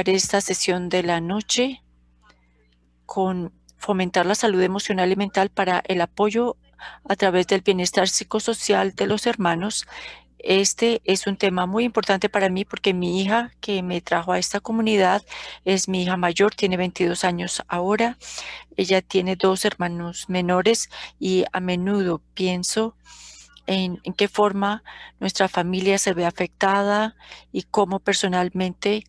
esta sesión de la noche con fomentar la salud emocional y mental para el apoyo a través del bienestar psicosocial de los hermanos. Este es un tema muy importante para mí porque mi hija que me trajo a esta comunidad es mi hija mayor, tiene 22 años ahora. Ella tiene dos hermanos menores y a menudo pienso en, en qué forma nuestra familia se ve afectada y cómo personalmente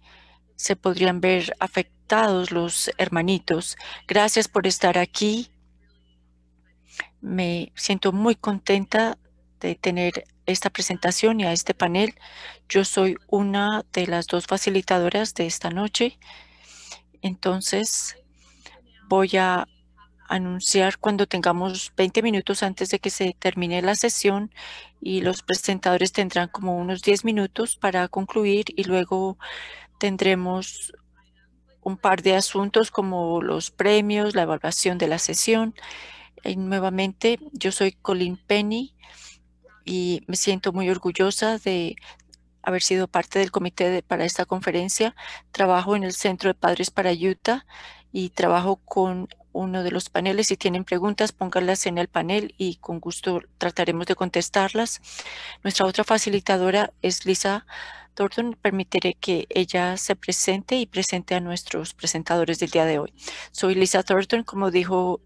se podrían ver afectados los hermanitos. Gracias por estar aquí. Me siento muy contenta de tener esta presentación y a este panel. Yo soy una de las dos facilitadoras de esta noche. Entonces, voy a anunciar cuando tengamos 20 minutos antes de que se termine la sesión y los presentadores tendrán como unos 10 minutos para concluir y luego Tendremos un par de asuntos como los premios, la evaluación de la sesión. Y eh, nuevamente, yo soy Colin Penny y me siento muy orgullosa de haber sido parte del comité para esta conferencia. Trabajo en el Centro de Padres para Utah y trabajo con uno de los paneles. Si tienen preguntas, pónganlas en el panel y con gusto trataremos de contestarlas. Nuestra otra facilitadora es Lisa Thornton, permitiré que ella se presente y presente a nuestros presentadores del día de hoy. Soy Lisa Thornton, como dijo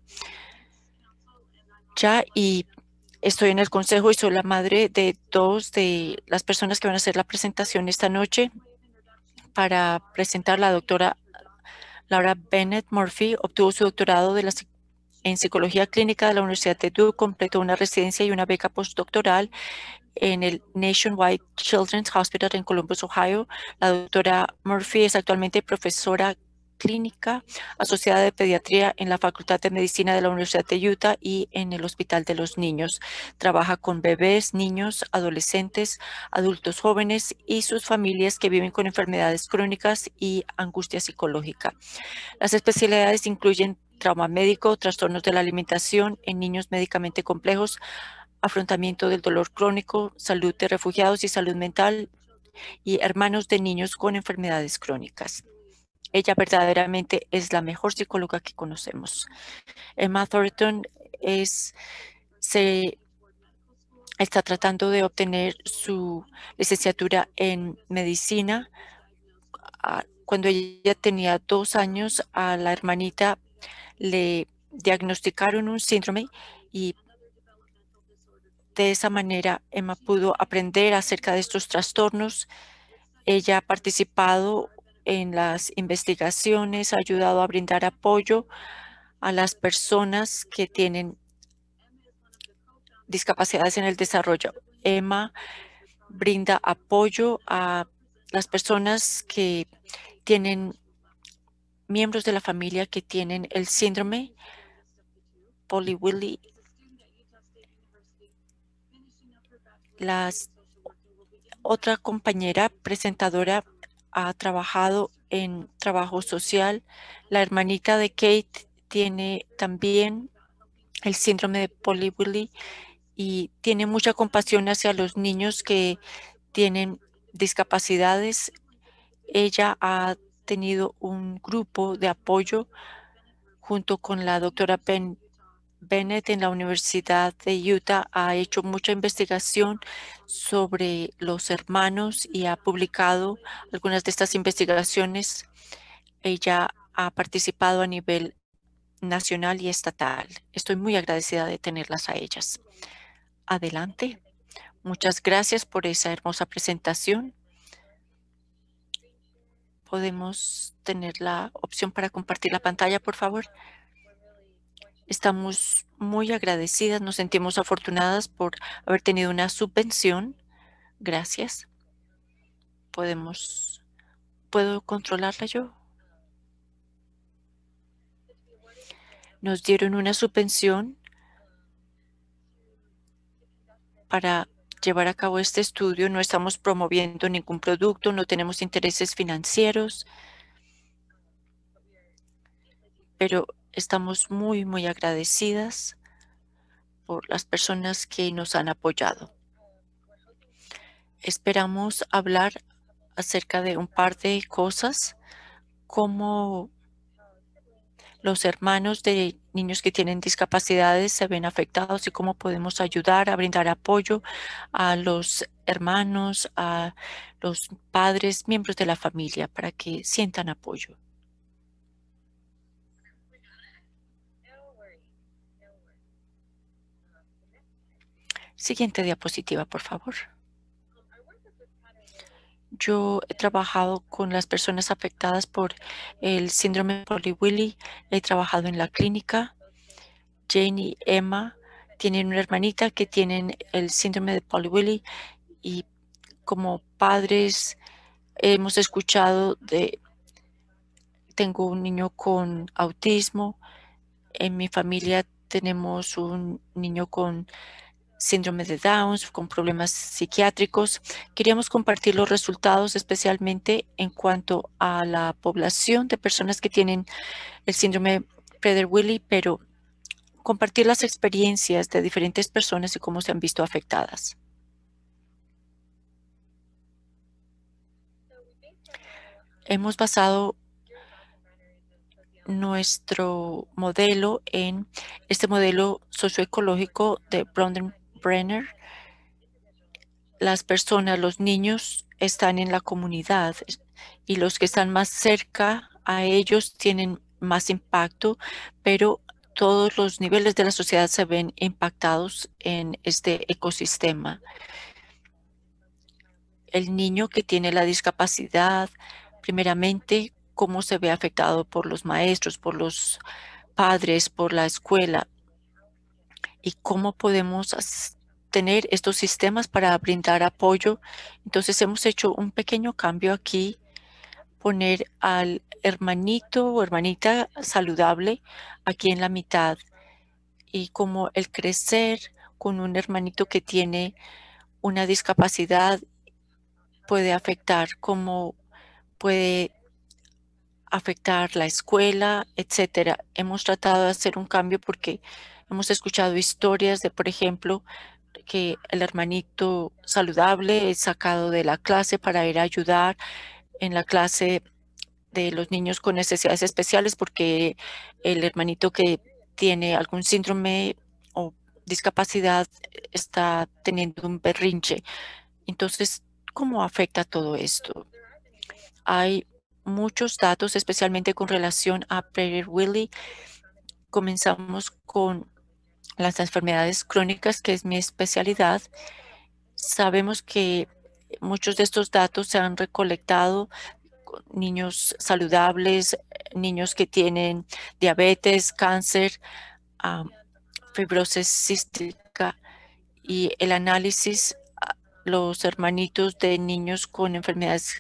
ya, y estoy en el consejo y soy la madre de dos de las personas que van a hacer la presentación esta noche para presentar la doctora Laura Bennett Murphy. Obtuvo su doctorado de en Psicología Clínica de la Universidad de Duke, completó una residencia y una beca postdoctoral en el Nationwide Children's Hospital en Columbus, Ohio. La doctora Murphy es actualmente profesora clínica asociada de pediatría en la Facultad de Medicina de la Universidad de Utah y en el Hospital de los Niños. Trabaja con bebés, niños, adolescentes, adultos jóvenes y sus familias que viven con enfermedades crónicas y angustia psicológica. Las especialidades incluyen trauma médico, trastornos de la alimentación en niños médicamente complejos, afrontamiento del dolor crónico, salud de refugiados y salud mental y hermanos de niños con enfermedades crónicas. Ella verdaderamente es la mejor psicóloga que conocemos. Emma Thornton es, está tratando de obtener su licenciatura en medicina. Ah, cuando ella tenía dos años, a la hermanita le diagnosticaron un síndrome y de esa manera, Emma pudo aprender acerca de estos trastornos. Ella ha participado en las investigaciones, ha ayudado a brindar apoyo a las personas que tienen discapacidades en el desarrollo. Emma brinda apoyo a las personas que tienen miembros de la familia que tienen el síndrome Willy. Las, otra compañera presentadora ha trabajado en trabajo social. La hermanita de Kate tiene también el síndrome de polywilly y tiene mucha compasión hacia los niños que tienen discapacidades. Ella ha tenido un grupo de apoyo junto con la doctora Penn Bennett en la Universidad de Utah ha hecho mucha investigación sobre los hermanos y ha publicado algunas de estas investigaciones. Ella ha participado a nivel nacional y estatal. Estoy muy agradecida de tenerlas a ellas. Adelante. Muchas gracias por esa hermosa presentación. Podemos tener la opción para compartir la pantalla, por favor. Estamos muy agradecidas, nos sentimos afortunadas por haber tenido una subvención. Gracias. Podemos, ¿puedo controlarla yo? Nos dieron una subvención para llevar a cabo este estudio. No estamos promoviendo ningún producto, no tenemos intereses financieros, pero Estamos muy, muy agradecidas por las personas que nos han apoyado. Esperamos hablar acerca de un par de cosas como los hermanos de niños que tienen discapacidades se ven afectados y cómo podemos ayudar a brindar apoyo a los hermanos, a los padres, miembros de la familia para que sientan apoyo. Siguiente diapositiva, por favor. Yo he trabajado con las personas afectadas por el síndrome de willy He trabajado en la clínica. Jane y Emma tienen una hermanita que tienen el síndrome de polly willie y como padres hemos escuchado de tengo un niño con autismo. En mi familia tenemos un niño con síndrome de Downs, con problemas psiquiátricos. Queríamos compartir los resultados especialmente en cuanto a la población de personas que tienen el síndrome Prader-Willi, pero compartir las experiencias de diferentes personas y cómo se han visto afectadas. Hemos basado nuestro modelo en este modelo socioecológico de Bronden las personas, los niños están en la comunidad y los que están más cerca a ellos tienen más impacto, pero todos los niveles de la sociedad se ven impactados en este ecosistema. El niño que tiene la discapacidad, primeramente, cómo se ve afectado por los maestros, por los padres, por la escuela y cómo podemos tener estos sistemas para brindar apoyo. Entonces hemos hecho un pequeño cambio aquí, poner al hermanito o hermanita saludable aquí en la mitad y como el crecer con un hermanito que tiene una discapacidad puede afectar como puede afectar la escuela, etcétera. Hemos tratado de hacer un cambio porque hemos escuchado historias de, por ejemplo, que el hermanito saludable es sacado de la clase para ir a ayudar en la clase de los niños con necesidades especiales porque el hermanito que tiene algún síndrome o discapacidad está teniendo un berrinche. Entonces, ¿cómo afecta todo esto? Hay muchos datos, especialmente con relación a Prayer Willy. Comenzamos con las enfermedades crónicas, que es mi especialidad, sabemos que muchos de estos datos se han recolectado niños saludables, niños que tienen diabetes, cáncer, fibrosis cística y el análisis ah, los hermanitos de niños con enfermedades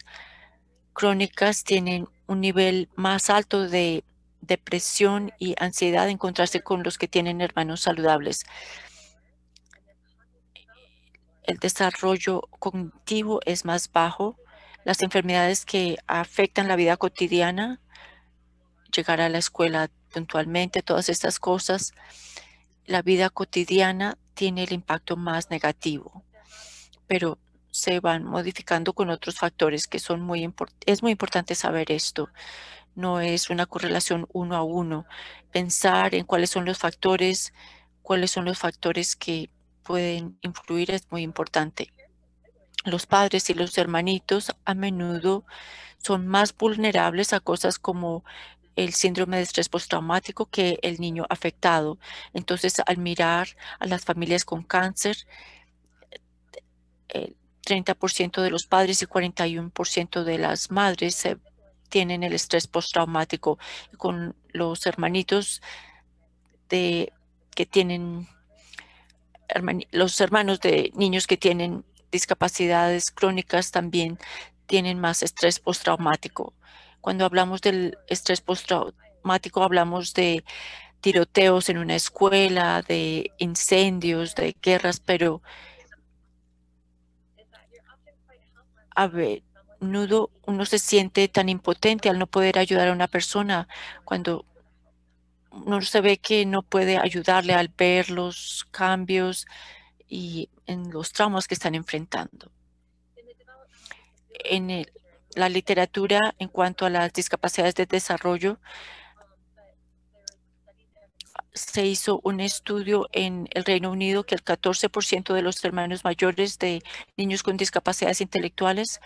crónicas tienen un nivel más alto de depresión y ansiedad encontrarse con los que tienen hermanos saludables. El desarrollo cognitivo es más bajo. Las enfermedades que afectan la vida cotidiana, llegar a la escuela puntualmente, todas estas cosas, la vida cotidiana tiene el impacto más negativo, pero se van modificando con otros factores que son muy importantes. Es muy importante saber esto no es una correlación uno a uno. Pensar en cuáles son los factores, cuáles son los factores que pueden influir es muy importante. Los padres y los hermanitos a menudo son más vulnerables a cosas como el síndrome de estrés postraumático que el niño afectado. Entonces, al mirar a las familias con cáncer, el 30% de los padres y 41% de las madres se tienen el estrés postraumático, con los hermanitos de, que tienen, los hermanos de niños que tienen discapacidades crónicas también tienen más estrés postraumático. Cuando hablamos del estrés postraumático, hablamos de tiroteos en una escuela, de incendios, de guerras, pero a ver, nudo uno se siente tan impotente al no poder ayudar a una persona, cuando uno se ve que no puede ayudarle al ver los cambios y en los traumas que están enfrentando. En la literatura en cuanto a las discapacidades de desarrollo, se hizo un estudio en el Reino Unido que el 14% de los hermanos mayores de niños con discapacidades intelectuales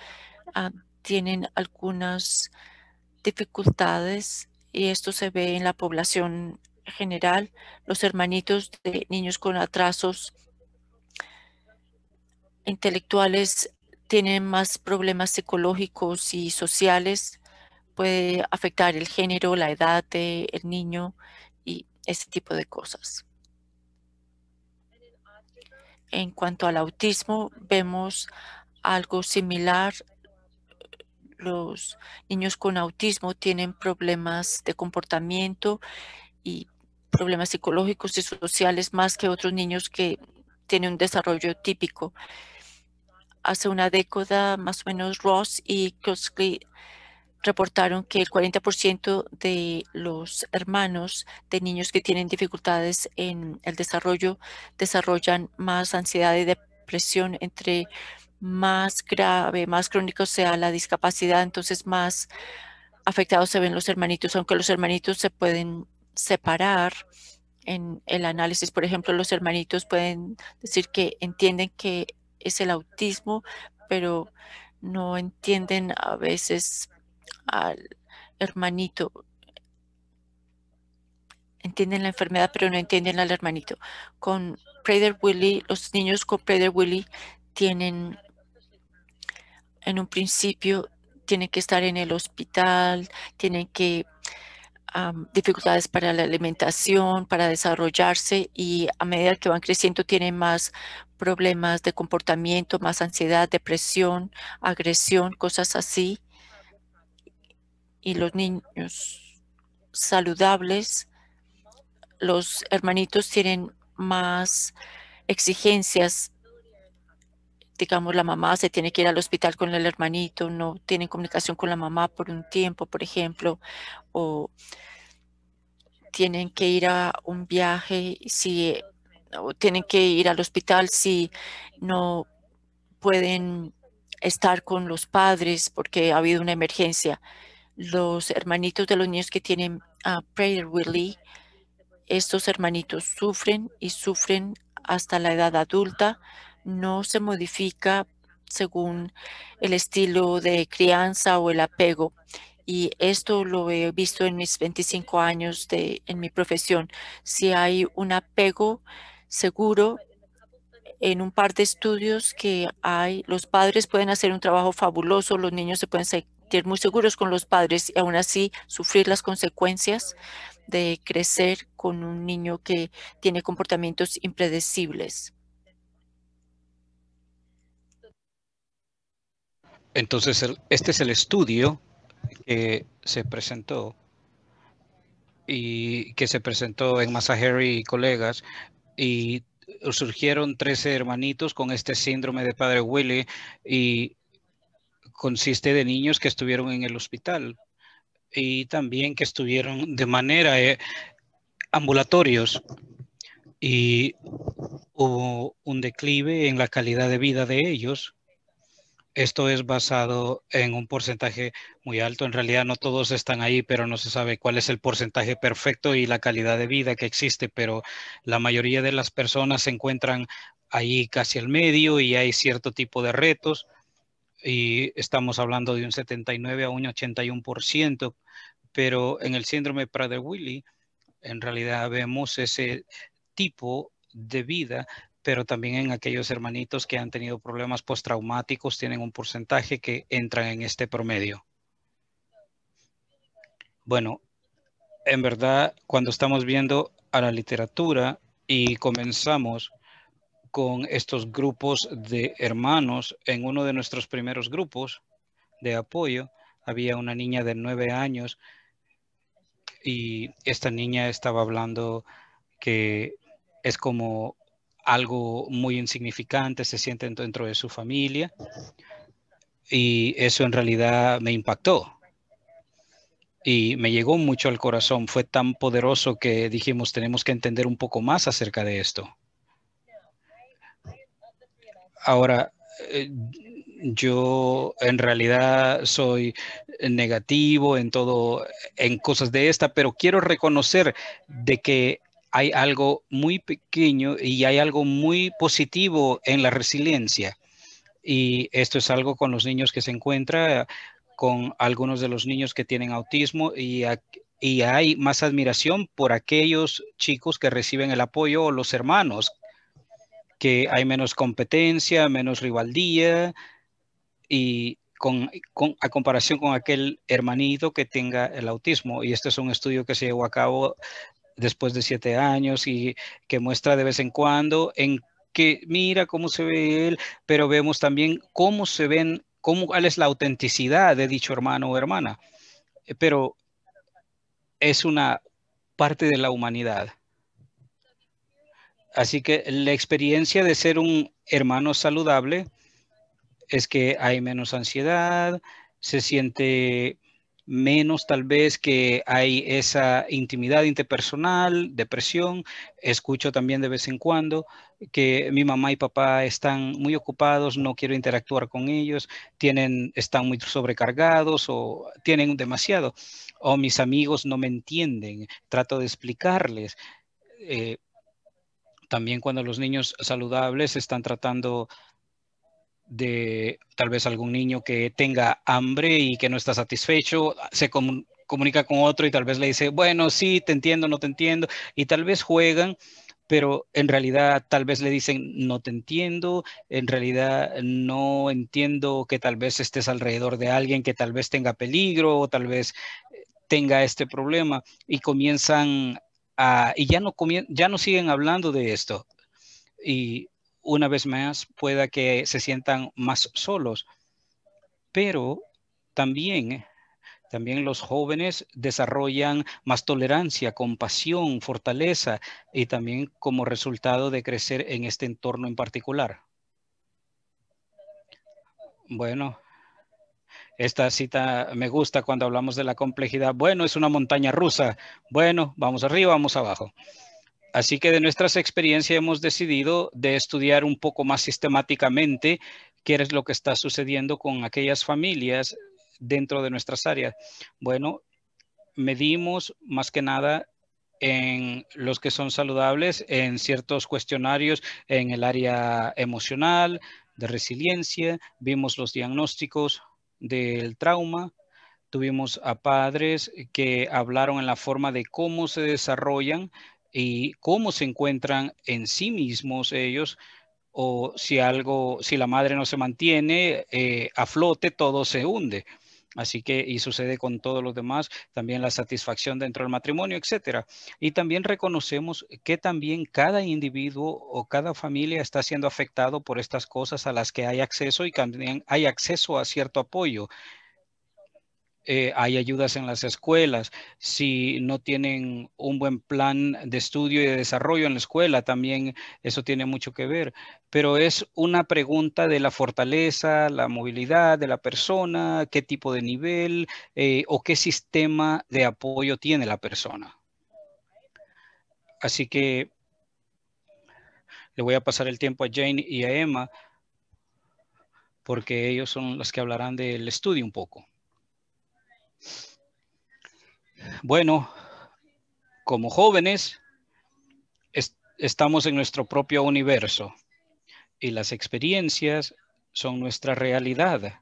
Ah, tienen algunas dificultades y esto se ve en la población general. Los hermanitos de niños con atrasos intelectuales tienen más problemas psicológicos y sociales. Puede afectar el género, la edad del niño y ese tipo de cosas. En cuanto al autismo, vemos algo similar los niños con autismo tienen problemas de comportamiento y problemas psicológicos y sociales más que otros niños que tienen un desarrollo típico. Hace una década, más o menos, Ross y Kosky reportaron que el 40% de los hermanos de niños que tienen dificultades en el desarrollo desarrollan más ansiedad y depresión entre más grave, más crónico sea la discapacidad, entonces más afectados se ven los hermanitos, aunque los hermanitos se pueden separar en el análisis. Por ejemplo, los hermanitos pueden decir que entienden que es el autismo, pero no entienden a veces al hermanito. Entienden la enfermedad, pero no entienden al hermanito. Con Prader Willy, los niños con Prader Willy tienen en un principio tienen que estar en el hospital, tienen que dificultades para la alimentación, para desarrollarse y a medida que van creciendo tienen más problemas de comportamiento, más ansiedad, depresión, agresión, cosas así. Y los niños saludables, los hermanitos tienen más exigencias digamos, la mamá se tiene que ir al hospital con el hermanito, no tienen comunicación con la mamá por un tiempo, por ejemplo, o tienen que ir a un viaje si o tienen que ir al hospital si no pueden estar con los padres porque ha habido una emergencia. Los hermanitos de los niños que tienen a ah, Prayer Willy, estos hermanitos sufren y sufren hasta la edad adulta no se modifica según el estilo de crianza o el apego. Y esto lo he visto en mis 25 años de, en mi profesión. Si hay un apego seguro, en un par de estudios que hay, los padres pueden hacer un trabajo fabuloso, los niños se pueden sentir muy seguros con los padres y aún así sufrir las consecuencias de crecer con un niño que tiene comportamientos impredecibles. Entonces, este es el estudio que se presentó y que se presentó en Masaheri y colegas y surgieron 13 hermanitos con este síndrome de padre Willy y consiste de niños que estuvieron en el hospital y también que estuvieron de manera eh, ambulatorios y hubo un declive en la calidad de vida de ellos esto es basado en un porcentaje muy alto. En realidad no todos están ahí, pero no se sabe cuál es el porcentaje perfecto y la calidad de vida que existe, pero la mayoría de las personas se encuentran ahí casi al medio y hay cierto tipo de retos y estamos hablando de un 79 a un 81%, pero en el síndrome Prader-Willi en realidad vemos ese tipo de vida pero también en aquellos hermanitos que han tenido problemas postraumáticos tienen un porcentaje que entran en este promedio. Bueno, en verdad, cuando estamos viendo a la literatura y comenzamos con estos grupos de hermanos, en uno de nuestros primeros grupos de apoyo había una niña de nueve años y esta niña estaba hablando que es como algo muy insignificante, se sienten dentro de su familia y eso en realidad me impactó y me llegó mucho al corazón, fue tan poderoso que dijimos tenemos que entender un poco más acerca de esto. Ahora, eh, yo en realidad soy negativo en todo, en cosas de esta, pero quiero reconocer de que hay algo muy pequeño y hay algo muy positivo en la resiliencia. Y esto es algo con los niños que se encuentra, con algunos de los niños que tienen autismo y, hay más admiración por aquellos chicos que reciben el apoyo o los hermanos, que hay menos competencia, menos rivalidad y con, a comparación con aquel hermanito que tenga el autismo. Y este es un estudio que se llevó a cabo después de siete años y que muestra de vez en cuando en que mira cómo se ve él, pero vemos también cómo se ven, cuál es la autenticidad de dicho hermano o hermana. Eh, pero es una parte de la humanidad. Así que la experiencia de ser un hermano saludable es que hay menos ansiedad, se siente menos tal vez que hay esa intimidad interpersonal, depresión. Escucho también de vez en cuando que mi mamá y papá están muy ocupados, no quiero interactuar con ellos, tienen, están muy sobrecargados o tienen demasiado, o mis amigos no me entienden, trato de explicarles. Eh, también cuando los niños saludables están tratando de tal vez algún niño que tenga hambre y que no está satisfecho, se comunica con otro y tal vez le dice, bueno, sí, te entiendo, no te entiendo, y tal vez juegan, pero en realidad tal vez le dicen, no te entiendo, en realidad no entiendo que tal vez estés alrededor de alguien que tal vez tenga peligro o tal vez eh, tenga este problema, y comienzan a, y ya no, ya no siguen hablando de esto. Y una vez más pueda que se sientan más solos. Pero también, también los jóvenes desarrollan más tolerancia, compasión, fortaleza y también como resultado de crecer en este entorno en particular. Bueno, esta cita me gusta cuando hablamos de la complejidad. Bueno, es una montaña rusa. Bueno, vamos arriba, vamos abajo. Así que de nuestras experiencias hemos decidido de estudiar un poco más sistemáticamente qué es lo que está sucediendo con aquellas familias dentro de nuestras áreas. Bueno, medimos más que nada en los que son saludables, en ciertos cuestionarios en el área emocional, de resiliencia, vimos los diagnósticos del trauma, tuvimos a padres que hablaron en la forma de cómo se desarrollan y cómo se encuentran en sí mismos ellos o si algo, si la madre no se mantiene eh, a flote, todo se hunde. Así que, y sucede con todos los demás, también la satisfacción dentro del matrimonio, etcétera. Y también reconocemos que también cada individuo o cada familia está siendo afectado por estas cosas a las que hay acceso y también hay acceso a cierto apoyo eh, hay ayudas en las escuelas, si no tienen un buen plan de estudio y de desarrollo en la escuela, también eso tiene mucho que ver. Pero es una pregunta de la fortaleza, la movilidad de la persona, qué tipo de nivel eh, o qué sistema de apoyo tiene la persona. Así que le voy a pasar el tiempo a Jane y a Emma porque ellos son los que hablarán del estudio un poco. Bueno, como jóvenes, estamos en nuestro propio universo y las experiencias son nuestra realidad.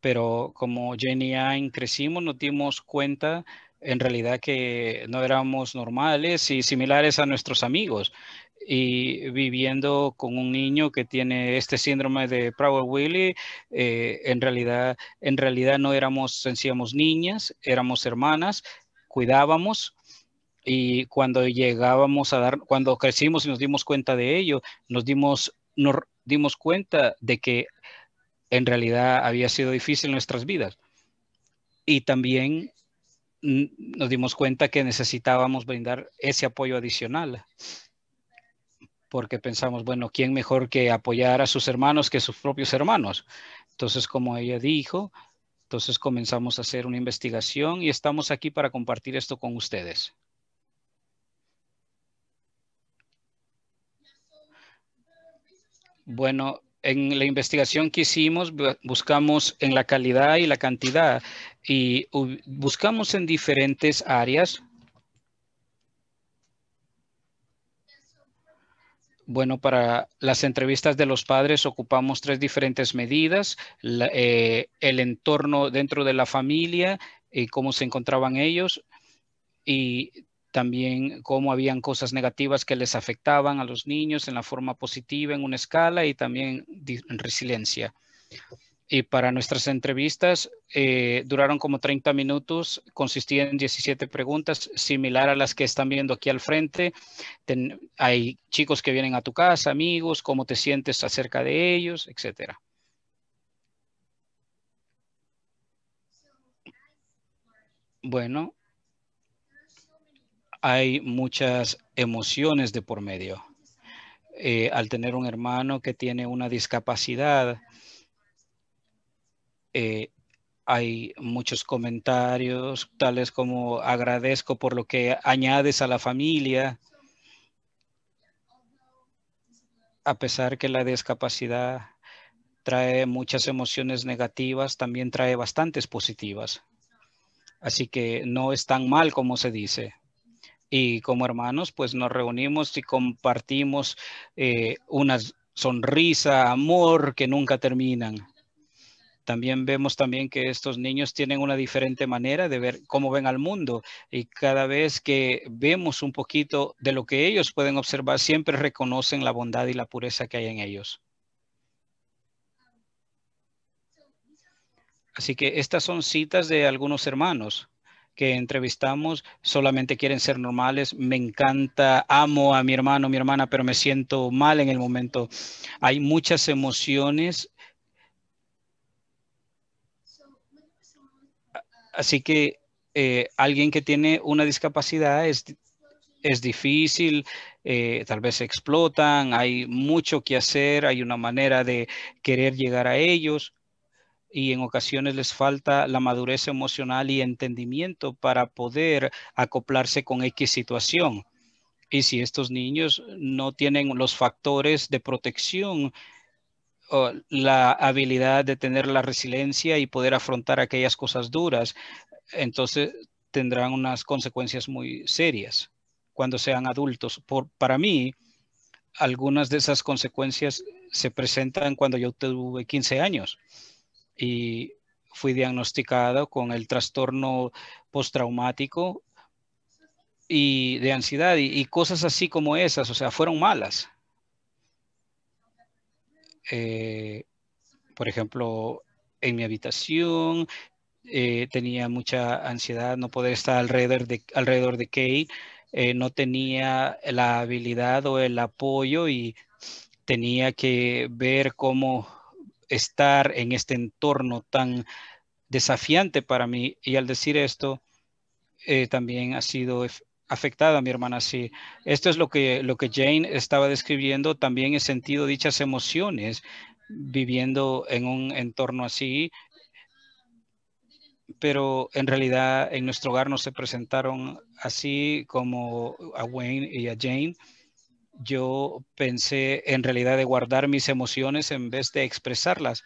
Pero como Jenny Ayn crecimos, nos dimos cuenta en realidad que no éramos normales y similares a nuestros amigos y viviendo con un niño que tiene este síndrome de Prader-Willi, eh, en, realidad, en realidad no éramos, sencillamos niñas, éramos hermanas, cuidábamos y cuando llegábamos a dar, cuando crecimos y nos dimos cuenta de ello, nos dimos, nos dimos cuenta de que en realidad había sido difícil nuestras vidas. Y también mm, nos dimos cuenta que necesitábamos brindar ese apoyo adicional porque pensamos, bueno, ¿quién mejor que apoyar a sus hermanos que sus propios hermanos? Entonces, como ella dijo, entonces comenzamos a hacer una investigación y estamos aquí para compartir esto con ustedes. Bueno, en la investigación que hicimos buscamos en la calidad y la cantidad y buscamos en diferentes áreas Bueno, para las entrevistas de los padres ocupamos tres diferentes medidas, eh, el entorno dentro de la familia y eh, cómo se encontraban ellos y también cómo habían cosas negativas que les afectaban a los niños en la forma positiva, en una escala y también resiliencia y para nuestras entrevistas eh, duraron como 30 minutos, consistía en 17 preguntas, similar a las que están viendo aquí al frente. hay chicos que vienen a tu casa, amigos, cómo te sientes acerca de ellos, etcétera. Bueno, hay muchas emociones de por medio. Eh, al tener un hermano que tiene una discapacidad, eh, hay muchos comentarios, tales como agradezco por lo que añades a la familia, a pesar que la discapacidad trae muchas emociones negativas, también trae bastantes positivas. Así que no es tan mal como se dice. Y como hermanos, pues nos reunimos y compartimos eh, una sonrisa, amor que nunca terminan. También vemos también que estos niños tienen una diferente manera de ver cómo ven al mundo y cada vez que vemos un poquito de lo que ellos pueden observar, siempre reconocen la bondad y la pureza que hay en ellos. Así que estas son citas de algunos hermanos que entrevistamos solamente quieren ser normales. Me encanta, amo a mi hermano, mi hermana, pero me siento mal en el momento. Hay muchas emociones Así que eh, alguien que tiene una discapacidad es, difícil, eh, tal vez explotan, hay mucho que hacer, hay una manera de querer llegar a ellos y en ocasiones les falta la madurez emocional y entendimiento para poder acoplarse con X situación. Y si estos niños no tienen los factores de protección Oh, la habilidad de tener la resiliencia y poder afrontar aquellas cosas duras, entonces tendrán unas consecuencias muy serias cuando sean adultos. para mí, algunas de esas consecuencias se presentan cuando yo tuve 15 años y fui diagnosticado con el trastorno postraumático y de ansiedad y cosas así como esas, o sea, fueron malas eh, por ejemplo, en mi habitación, eh, tenía mucha ansiedad, no poder estar alrededor de, alrededor de Kate, eh, no tenía la habilidad o el apoyo y tenía que ver cómo estar en este entorno tan desafiante para mí. Y al decir esto, también ha sido afectada mi hermana, sí. Esto es lo que, lo que Jane estaba describiendo, también he sentido dichas emociones viviendo en un entorno así, pero en realidad en nuestro hogar no se presentaron así como a Wayne y a Jane. Yo pensé en realidad de guardar mis emociones en vez de expresarlas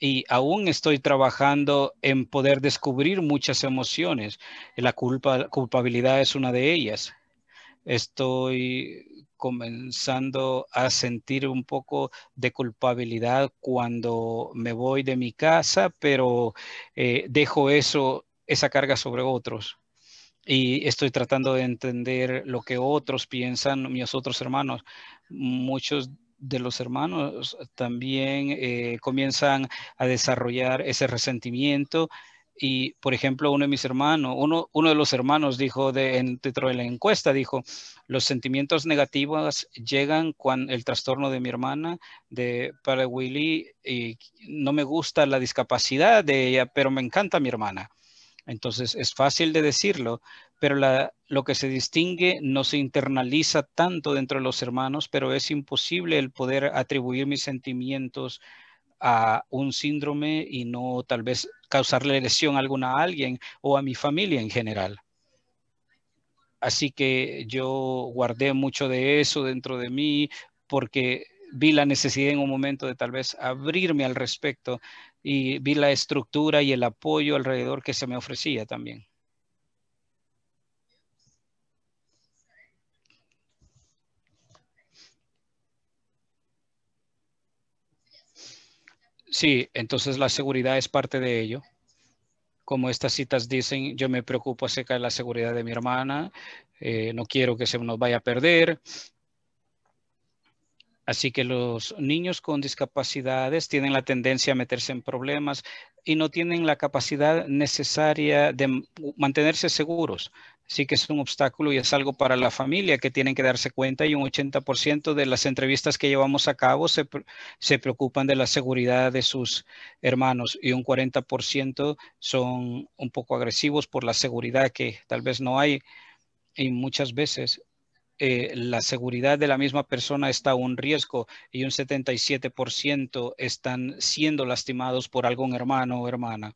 y aún estoy trabajando en poder descubrir muchas emociones. La culpa, culpabilidad es una de ellas. Estoy comenzando a sentir un poco de culpabilidad cuando me voy de mi casa, pero eh, dejo eso, esa carga sobre otros. Y estoy tratando de entender lo que otros piensan, mis otros hermanos. Muchos de los hermanos también eh, comienzan a desarrollar ese resentimiento. Y, por ejemplo, uno de mis hermanos, uno, uno de los hermanos dijo de, en, dentro de la encuesta, dijo, los sentimientos negativos llegan con el trastorno de mi hermana, de para Willy, y no me gusta la discapacidad de ella, pero me encanta mi hermana. Entonces, es fácil de decirlo, pero lo que se distingue no se internaliza tanto dentro de los hermanos, pero es imposible el poder atribuir mis sentimientos a un síndrome y no tal vez causarle lesión alguna a alguien o a mi familia en general. Así que yo guardé mucho de eso dentro de mí porque vi la necesidad en un momento de tal vez abrirme al respecto y vi la estructura y el apoyo alrededor que se me ofrecía también. Sí, entonces la seguridad es parte de ello. Como estas citas dicen, yo me preocupo acerca de la seguridad de mi hermana, eh, no quiero que se nos vaya a perder. Así que los niños con discapacidades tienen la tendencia a meterse en problemas, y no tienen la capacidad necesaria de mantenerse seguros. Así que es un obstáculo y es algo para la familia que tienen que darse cuenta y un 80% de las entrevistas que llevamos a cabo se, se, preocupan de la seguridad de sus hermanos y un 40% son un poco agresivos por la seguridad que tal vez no hay y muchas veces eh, la seguridad de la misma persona está a un riesgo y un 77% están siendo lastimados por algún hermano o hermana.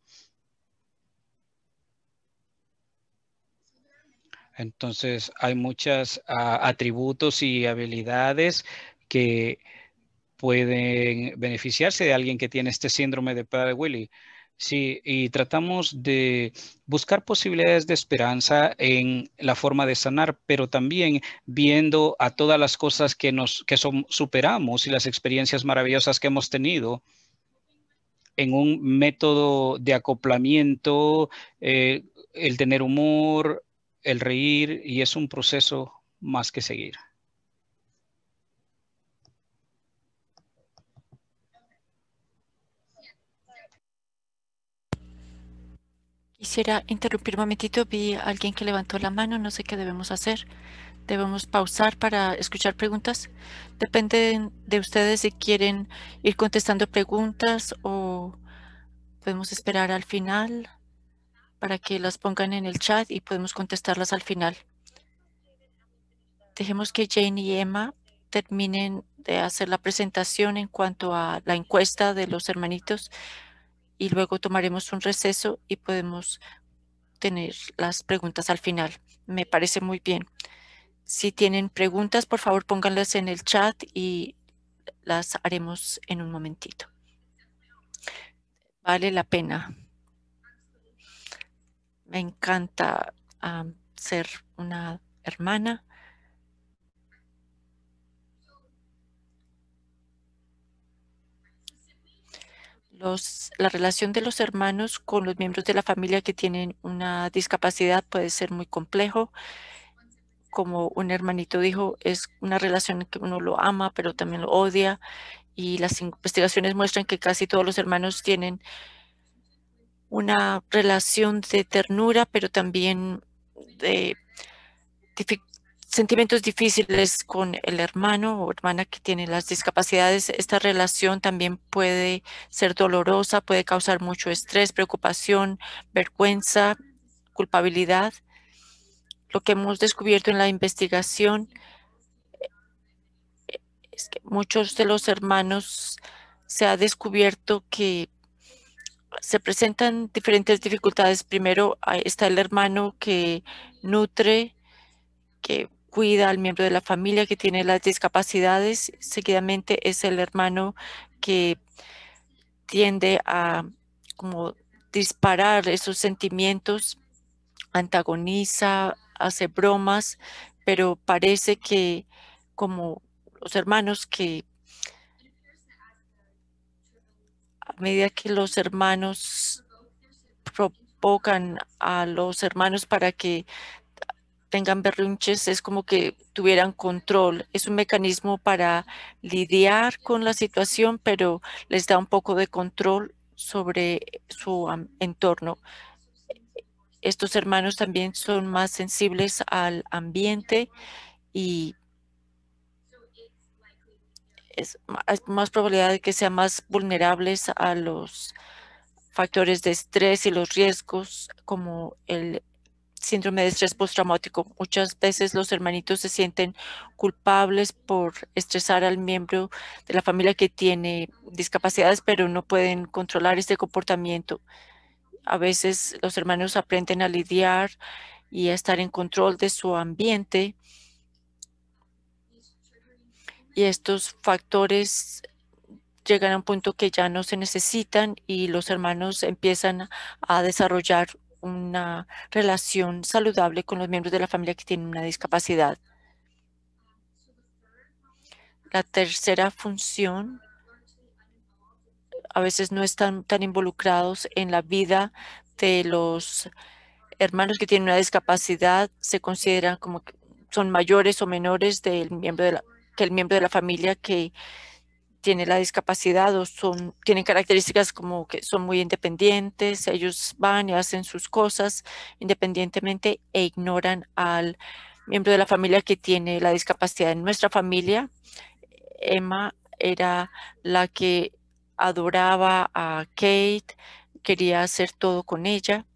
Entonces, hay muchos ah, atributos y habilidades que pueden beneficiarse de alguien que tiene este síndrome de Prader-Willi. Sí, y tratamos de buscar posibilidades de esperanza en la forma de sanar, pero también viendo a todas las cosas que nos que superamos y las experiencias maravillosas que hemos tenido en un método de acoplamiento, eh, el tener humor, el reír, y es un proceso más que seguir. Quisiera interrumpir un momentito. Vi a alguien que levantó la mano. No sé qué debemos hacer. Debemos pausar para escuchar preguntas. Depende de ustedes si quieren ir contestando preguntas o podemos esperar al final para que las pongan en el chat y podemos contestarlas al final. Dejemos que Jane y Emma terminen de hacer la presentación en cuanto a la encuesta de los hermanitos y luego tomaremos un receso y podemos tener las preguntas al final. Me parece muy bien. Si tienen preguntas, por favor pónganlas en el chat y las haremos en un momentito. Vale la pena. Me encanta ah, ser una hermana la relación de los hermanos con los miembros de la familia que tienen una discapacidad puede ser muy complejo. Como un hermanito dijo, es una relación que uno lo ama, pero también lo odia. Y las investigaciones muestran que casi todos los hermanos tienen una relación de ternura, pero también de dificultad sentimientos difíciles con el hermano o hermana que tiene las discapacidades, esta relación también puede ser dolorosa, puede causar mucho estrés, preocupación, vergüenza, culpabilidad. Lo que hemos descubierto en la investigación eh, es que muchos de los hermanos se ha descubierto que se presentan diferentes dificultades. Primero está el hermano que nutre, que cuida al miembro de la familia que tiene las discapacidades. Seguidamente es el hermano que tiende a como disparar esos sentimientos, antagoniza, hace bromas, pero parece que como los hermanos que a medida que los hermanos provocan a los hermanos para que tengan berrinches es como que tuvieran control. Es un mecanismo para lidiar con la situación, pero les da un poco de control sobre su entorno. Estos hermanos también son más sensibles al ambiente y es más probabilidad de que sean más vulnerables a los factores de estrés y los riesgos como el síndrome de estrés postraumático. Muchas veces los hermanitos se sienten culpables por estresar al miembro de la familia que tiene discapacidades, pero no pueden controlar este comportamiento. A veces los hermanos aprenden a lidiar y a estar en control de su ambiente. Y estos factores llegan a un punto que ya no se necesitan y los hermanos empiezan a desarrollar una relación saludable con los miembros de la familia que tienen una discapacidad. La tercera función, a veces no están tan involucrados en la vida de los hermanos que tienen una discapacidad, se consideran como que son mayores o menores del miembro de la, que el miembro de la familia que tiene la discapacidad o son, tienen características como que son muy independientes, ellos van y hacen sus cosas independientemente e ignoran al miembro de la familia que tiene la discapacidad. En nuestra familia, Emma era la que adoraba a Kate, quería hacer todo con ella.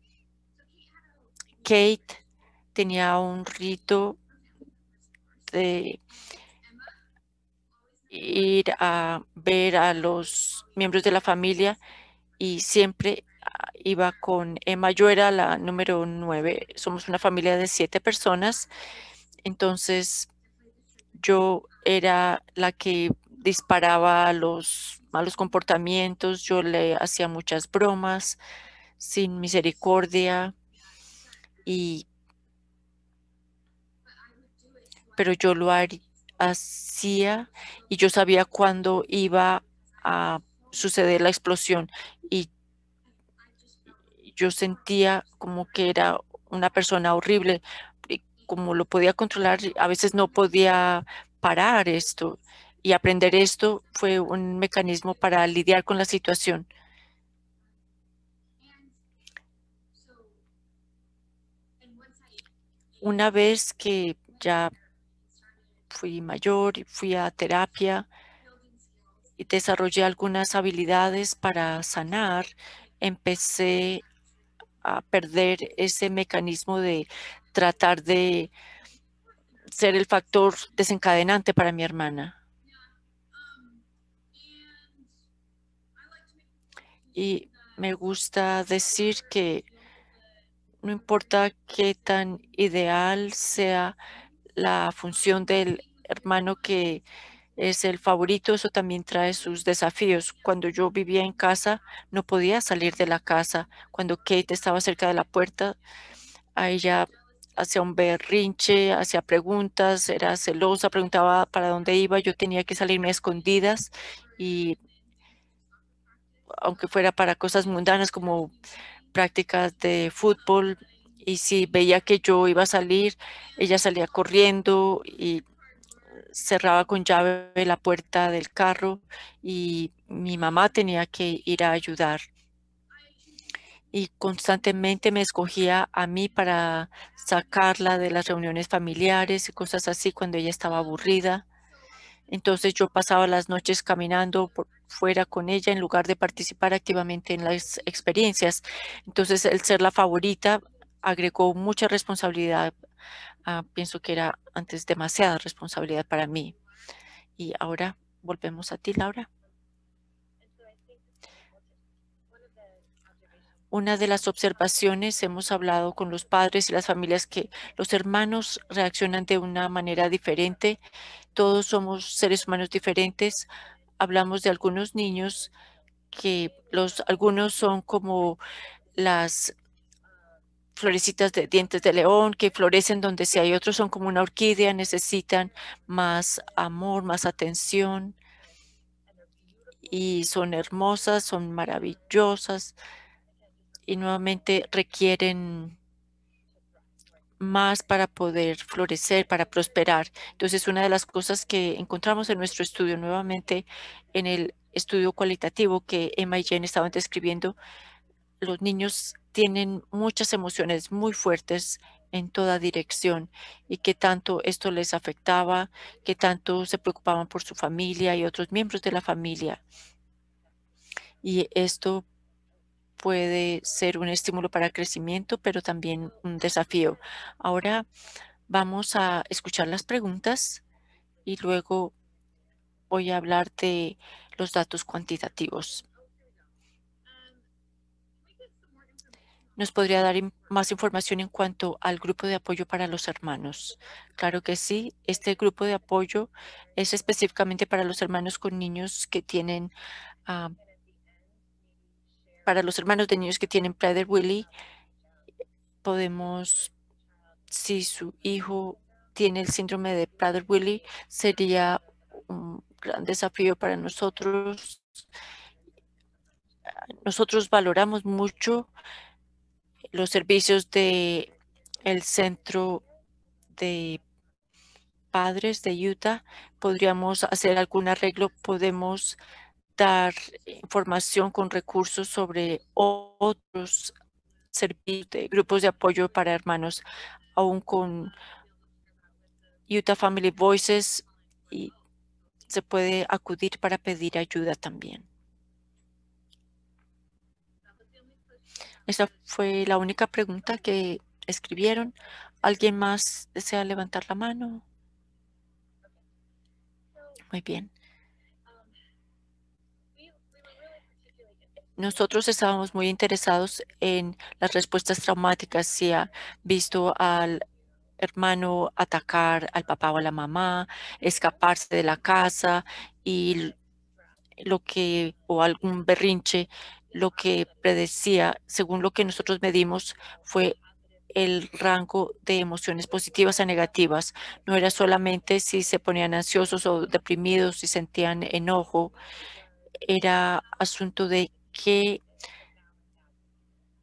Kate tenía un rito de ir a ver a los miembros de la familia y siempre ah, iba con Emma. Yo era la número nueve. Somos una familia de siete personas. Entonces yo era la que disparaba los malos comportamientos. Yo le hacía muchas bromas sin misericordia y pero yo lo haría hacía y yo sabía cuándo iba a suceder la explosión y yo sentía como que era una persona horrible, y como lo podía controlar, a veces no podía parar esto y aprender esto fue un mecanismo para lidiar con la situación. Una vez que ya fui mayor y fui a terapia y desarrollé algunas habilidades para sanar. Empecé a perder ese mecanismo de tratar de ser el factor desencadenante para mi hermana. Y me gusta decir que no importa qué tan ideal sea la función del hermano que es el favorito, eso también trae sus desafíos. Cuando yo vivía en casa, no podía salir de la casa. Cuando Kate estaba cerca de la puerta, ella hacía un berrinche, hacía preguntas, era celosa, preguntaba para dónde iba. Yo tenía que salirme a escondidas y aunque fuera para cosas mundanas como prácticas de fútbol, y si veía que yo iba a salir, ella salía corriendo y cerraba con llave la puerta del carro y mi mamá tenía que ir a ayudar. Y constantemente me escogía a mí para sacarla de las reuniones familiares y cosas así cuando ella estaba aburrida. Entonces yo pasaba las noches caminando fuera con ella en lugar de participar activamente en las experiencias. Entonces el ser la favorita agregó mucha responsabilidad. Ah, pienso que era antes demasiada responsabilidad para mí. Y ahora volvemos a ti, Laura. Una de las observaciones, hemos hablado con los padres y las familias que los hermanos reaccionan de una manera diferente. Todos somos seres humanos diferentes. Hablamos de algunos niños que los algunos son como las florecitas de dientes de león que florecen donde si hay otros son como una orquídea, necesitan más amor, más atención y son hermosas, son maravillosas y nuevamente requieren más para poder florecer, para prosperar. Entonces, una de las cosas que encontramos en nuestro estudio, nuevamente en el estudio cualitativo que Emma y Jen estaban describiendo, los niños tienen muchas emociones muy fuertes en toda dirección y que tanto esto les afectaba, que tanto se preocupaban por su familia y otros miembros de la familia. Y esto puede ser un estímulo para crecimiento, pero también un desafío. Ahora vamos a escuchar las preguntas y luego voy a hablar de los datos cuantitativos. nos podría dar más información en cuanto al grupo de apoyo para los hermanos. Claro que sí, este grupo de apoyo es específicamente para los hermanos con niños que tienen, ah, para los hermanos de niños que tienen Prader Willy, podemos, si su hijo tiene el síndrome de Prader Willy, sería un gran desafío para nosotros. Nosotros valoramos mucho los servicios del el Centro de Padres de Utah. Podríamos hacer algún arreglo, podemos dar información con recursos sobre otros servicios de grupos de apoyo para hermanos, aún con Utah Family Voices y se puede acudir para pedir ayuda también. Esa fue la única pregunta que escribieron. ¿Alguien más desea levantar la mano? Muy bien. Nosotros estábamos muy interesados en las respuestas traumáticas, si ha visto al hermano atacar al papá o a la mamá, escaparse de la casa y lo que o algún berrinche lo que predecía, según lo que nosotros medimos, fue el rango de emociones positivas a negativas. No era solamente si se ponían ansiosos o deprimidos, si sentían enojo. Era asunto de que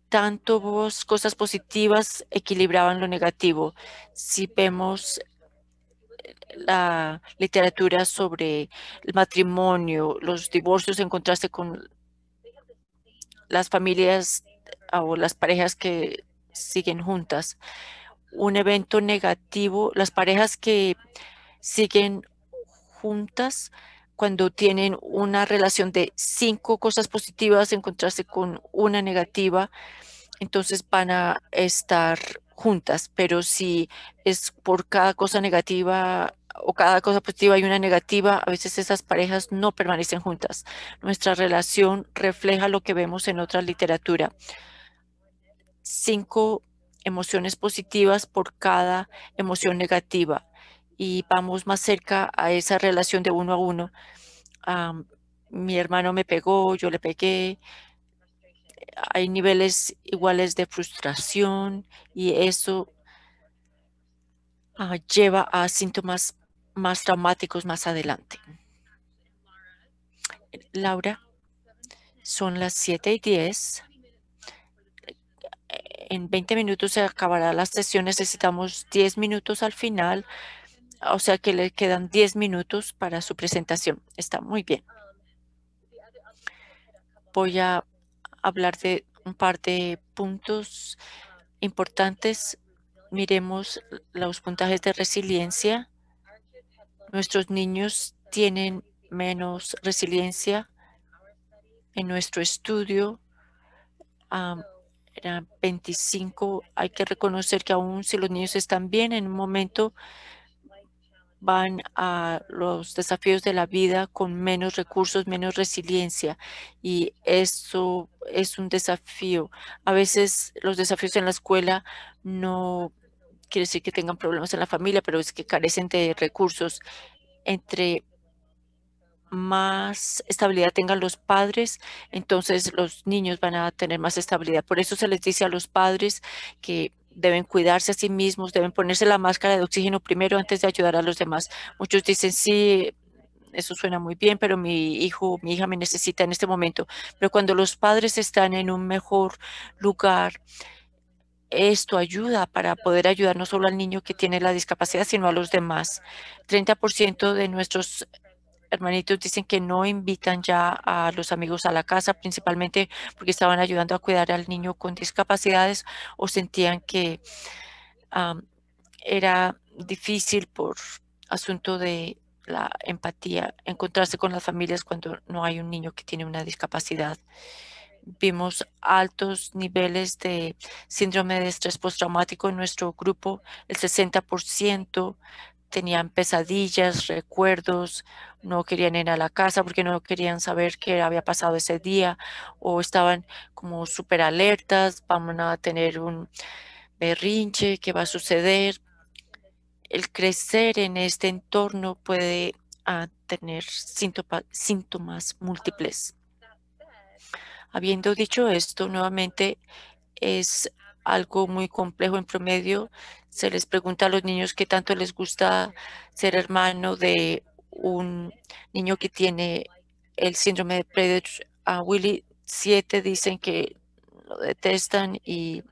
tanto cosas positivas equilibraban lo negativo. Si vemos eh, la literatura sobre el matrimonio, los divorcios en contraste con las familias ah, o las parejas que siguen juntas. Un evento negativo, las parejas que siguen juntas cuando tienen una relación de cinco cosas positivas, encontrarse con una negativa, entonces van a estar juntas, pero si es por cada cosa negativa o cada cosa positiva y una negativa, a veces esas parejas no permanecen juntas. Nuestra relación refleja lo que vemos en otra literatura. Cinco emociones positivas por cada emoción negativa y vamos más cerca a esa relación de uno a uno. mi hermano me pegó, yo le pegué. Hay niveles iguales de frustración y eso ah, lleva a síntomas más traumáticos más adelante. Laura, son las 7 y 10. En 20 minutos se acabará la sesión. Necesitamos 10 minutos al final. O sea que le quedan 10 minutos para su presentación. Está muy bien. Voy a hablar de un par de puntos importantes. Miremos los puntajes de resiliencia Nuestros niños tienen menos resiliencia. En nuestro estudio, eran 25. Hay que reconocer que aún si los niños están bien, en un momento van a los desafíos de la vida con menos recursos, menos resiliencia. Y eso es un desafío. A veces los desafíos en la escuela no quiere decir que tengan problemas en la familia, pero es que carecen de recursos. Entre más estabilidad tengan los padres, entonces los niños van a tener más estabilidad. Por eso se les dice a los padres que deben cuidarse a sí mismos, deben ponerse la máscara de oxígeno primero antes de ayudar a los demás. Muchos dicen, sí, eso suena muy bien, pero mi hijo, mi hija me necesita en este momento. Pero cuando los padres están en un mejor lugar, esto ayuda para poder ayudar no solo al niño que tiene la discapacidad, sino a los demás. 30% de nuestros hermanitos dicen que no invitan ya a los amigos a la casa, principalmente porque estaban ayudando a cuidar al niño con discapacidades o sentían que era difícil por asunto de la empatía encontrarse con las familias cuando no hay un niño que tiene una discapacidad vimos altos niveles de síndrome de estrés postraumático en nuestro grupo. El 60% tenían pesadillas, recuerdos, no querían ir a la casa porque no querían saber qué había pasado ese día o estaban como súper alertas, vamos a tener un berrinche, qué va a suceder. El crecer en este entorno puede ah, tener síntomas múltiples. Habiendo dicho esto, nuevamente es algo muy complejo en promedio. Se les pregunta a los niños qué tanto les gusta ser hermano de un niño que tiene el síndrome de Predator a Willy. Siete dicen que lo detestan y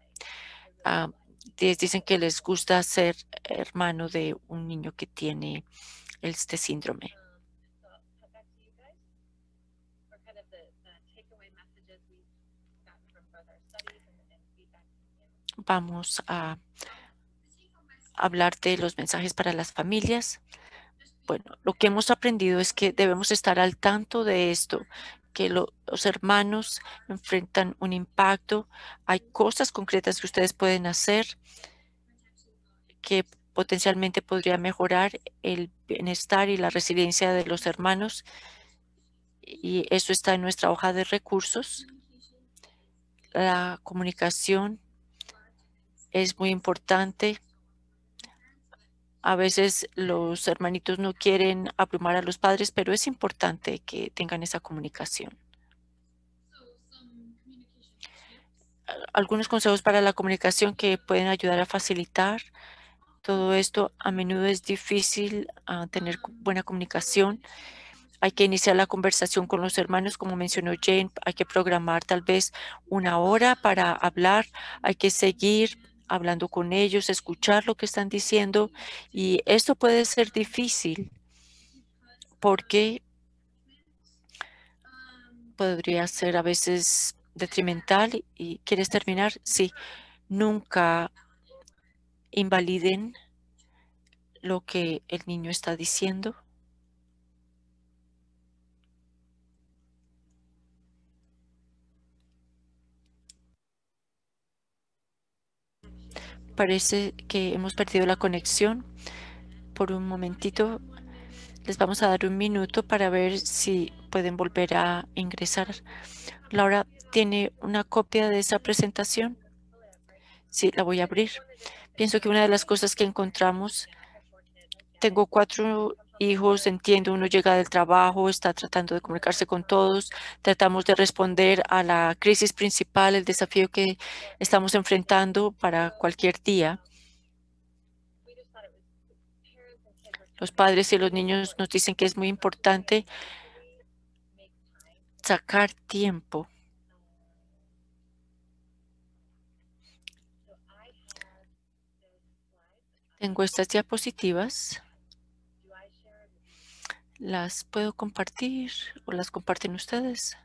diez dicen que les gusta ser hermano de un niño que tiene este síndrome. Vamos a hablar de los mensajes para las familias. Bueno, lo que hemos aprendido es que debemos estar al tanto de esto, que los hermanos enfrentan un impacto. Hay cosas concretas que ustedes pueden hacer que potencialmente podría mejorar el bienestar y la resiliencia de los hermanos. Y eso está en nuestra hoja de recursos. La comunicación es muy importante. A veces los hermanitos no quieren abrumar a los padres, pero es importante que tengan esa comunicación. Algunos consejos para la comunicación que pueden ayudar a facilitar todo esto. A menudo es difícil ah, tener buena comunicación. Hay que iniciar la conversación con los hermanos, como mencionó Jane. Hay que programar tal vez una hora para hablar. Hay que seguir hablando con ellos, escuchar lo que están diciendo. Y esto puede ser difícil porque podría ser a veces detrimental. ¿Y quieres terminar? Sí. Nunca invaliden lo que el niño está diciendo. Parece que hemos perdido la conexión por un momentito. Les vamos a dar un minuto para ver si pueden volver a ingresar. Laura, ¿tiene una copia de esa presentación? Sí, la voy a abrir. Pienso que una de las cosas que encontramos, tengo cuatro hijos, entiendo, uno llega del trabajo, está tratando de comunicarse con todos, tratamos de responder a la crisis principal, el desafío que estamos enfrentando para cualquier día. Los padres y los niños nos dicen que es muy importante sacar tiempo. Tengo estas diapositivas. ¿Las puedo compartir o las comparten ustedes?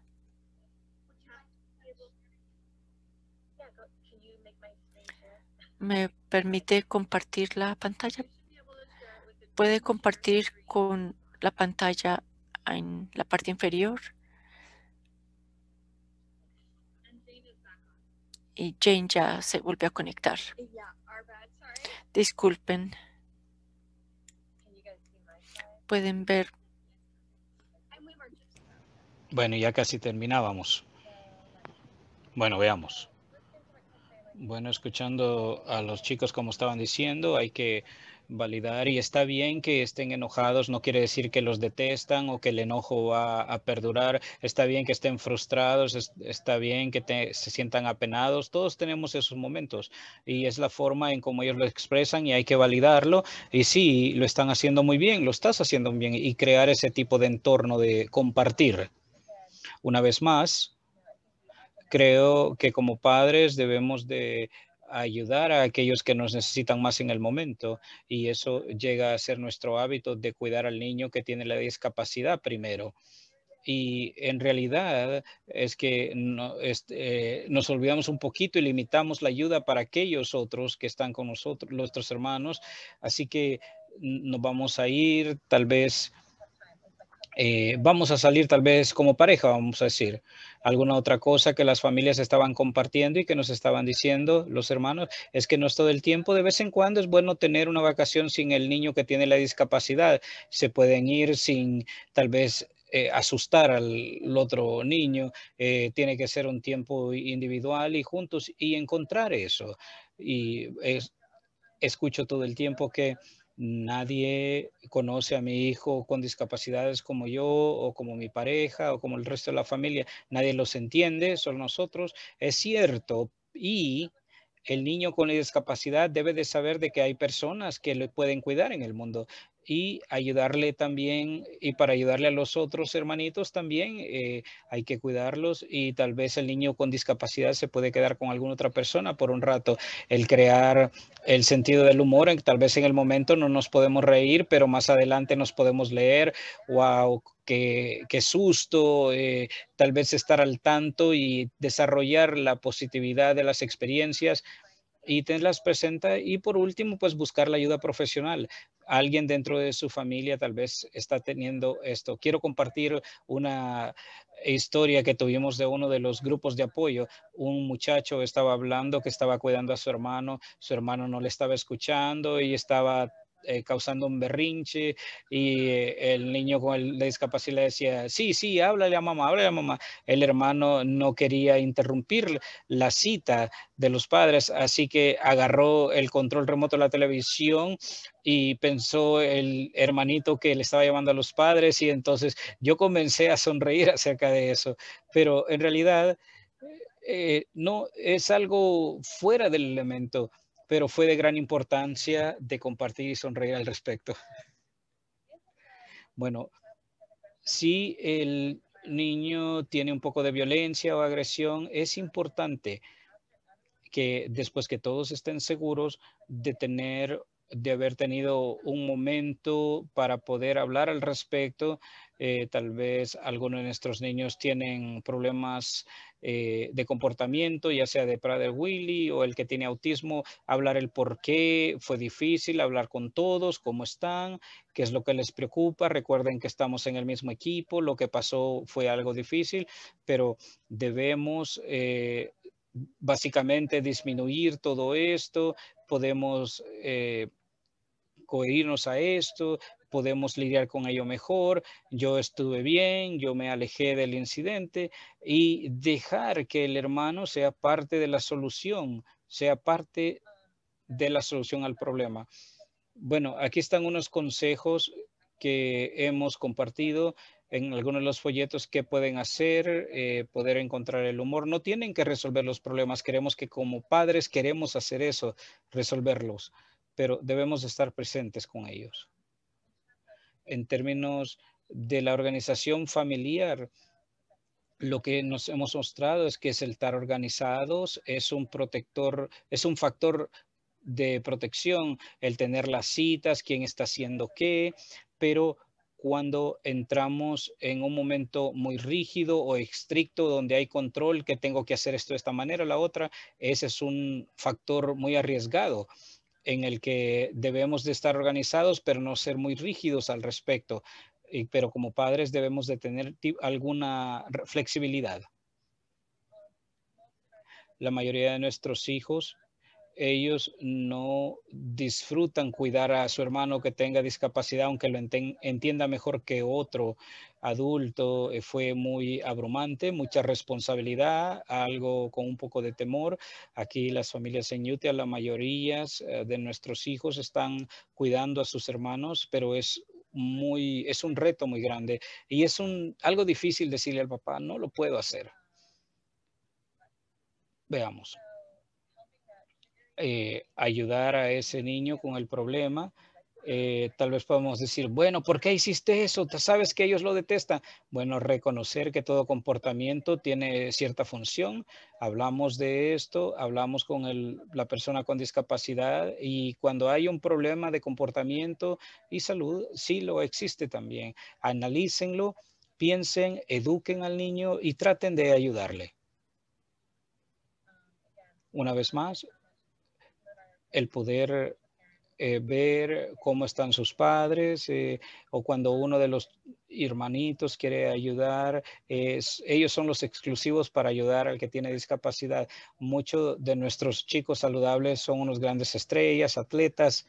¿Me permite compartir la pantalla? Puede compartir con la pantalla en la parte inferior. Y Jane ya se vuelve a conectar. Disculpen. ¿Pueden ver bueno, ya casi terminábamos. Bueno, veamos. Bueno, escuchando a los chicos como estaban diciendo, hay que validar y está bien que estén enojados, no quiere decir que los detestan o que el enojo va a perdurar, está bien que estén frustrados, está bien que se sientan apenados, todos tenemos esos momentos y es la forma en cómo ellos lo expresan y hay que validarlo y sí, lo están haciendo muy bien, lo estás haciendo bien y crear ese tipo de entorno de compartir. Una vez más, creo que como padres debemos de ayudar a aquellos que nos necesitan más en el momento y eso llega a ser nuestro hábito de cuidar al niño que tiene la discapacidad primero. Y en realidad es que eh, nos olvidamos un poquito y limitamos la ayuda para aquellos otros que están con nosotros, nuestros hermanos. Así que nos vamos a ir tal vez eh, vamos a salir tal vez como pareja, vamos a decir, alguna otra cosa que las familias estaban compartiendo y que nos estaban diciendo los hermanos, es que no es todo el tiempo, de vez en cuando es bueno tener una vacación sin el niño que tiene la discapacidad, se pueden ir sin tal vez eh, asustar al otro niño, eh, tiene que ser un tiempo individual y juntos y encontrar eso. Y es, escucho todo el tiempo que Nadie conoce a mi hijo con discapacidades como yo o como mi pareja o como el resto de la familia. Nadie los entiende, son nosotros. Es cierto. Y el niño con discapacidad debe de saber de que hay personas que le pueden cuidar en el mundo y ayudarle también, y para ayudarle a los otros hermanitos también eh, hay que cuidarlos y tal vez el niño con discapacidad se puede quedar con alguna otra persona por un rato. El crear el sentido del humor, en que tal vez en el momento no nos podemos reír, pero más adelante nos podemos leer, wow, Qué, susto, eh, tal vez estar al tanto y desarrollar la positividad de las experiencias y tenerlas presentes. Y por último, pues buscar la ayuda profesional alguien dentro de su familia tal vez está teniendo esto. Quiero compartir una historia que tuvimos de uno de los grupos de apoyo. Un muchacho estaba hablando que estaba cuidando a su hermano, su hermano no le estaba escuchando y estaba eh, causando un berrinche y eh, el niño con la discapacidad decía, sí, sí, háblale a mamá, háblale a mamá. El hermano no quería interrumpir la cita de los padres, así que agarró el control remoto de la televisión y pensó el hermanito que le estaba llamando a los padres y entonces yo comencé a sonreír acerca de eso, pero en realidad... Eh, no es algo fuera del elemento pero fue de gran importancia de compartir y sonreír al respecto. Bueno, si el niño tiene un poco de violencia o agresión, es importante que después que todos estén seguros de tener de haber tenido un momento para poder hablar al respecto. Eh, tal vez algunos de nuestros niños tienen problemas eh, de comportamiento, ya sea de Prader Willy o el que tiene autismo, hablar el por qué fue difícil, hablar con todos, cómo están, qué es lo que les preocupa. Recuerden que estamos en el mismo equipo, lo que pasó fue algo difícil, pero debemos eh, básicamente disminuir todo esto, podemos eh, coherirnos a esto, podemos lidiar con ello mejor, yo estuve bien, yo me alejé del incidente y dejar que el hermano sea parte de la solución, sea parte de la solución al problema. Bueno, aquí están unos consejos que hemos compartido en algunos de los folletos qué pueden hacer, eh, poder encontrar el humor. No tienen que resolver los problemas. Queremos que como padres queremos hacer eso, resolverlos, pero debemos estar presentes con ellos. En términos de la organización familiar, lo que nos hemos mostrado es que es el estar organizados, es un protector, es un factor de protección, el tener las citas, quién está haciendo qué, pero cuando entramos en un momento muy rígido o estricto donde hay control, que tengo que hacer esto de esta manera o la otra, ese es un factor muy arriesgado en el que debemos de estar organizados, pero no ser muy rígidos al respecto. pero como padres debemos de tener alguna flexibilidad. La mayoría de nuestros hijos ellos no disfrutan cuidar a su hermano que tenga discapacidad, aunque lo entienda mejor que otro adulto. Eh, fue muy abrumante, mucha responsabilidad, algo con un poco de temor. Aquí las familias en Utah, la mayoría eh, de nuestros hijos están cuidando a sus hermanos, pero es muy, es un reto muy grande y es un, algo difícil decirle al papá, no lo puedo hacer. Veamos. Eh, ayudar a ese niño con el problema. Eh, tal vez podemos decir, bueno, ¿por qué hiciste eso? ¿Sabes que ellos lo detestan? Bueno, reconocer que todo comportamiento tiene cierta función. Hablamos de esto, hablamos con la persona con discapacidad y cuando hay un problema de comportamiento y salud, sí lo existe también. Analícenlo, piensen, eduquen al niño y traten de ayudarle. Una vez más, el poder eh, ver cómo están sus padres eh, o cuando uno de los hermanitos quiere ayudar, ellos son los exclusivos para ayudar al que tiene discapacidad. Muchos de nuestros chicos saludables son unos grandes estrellas, atletas,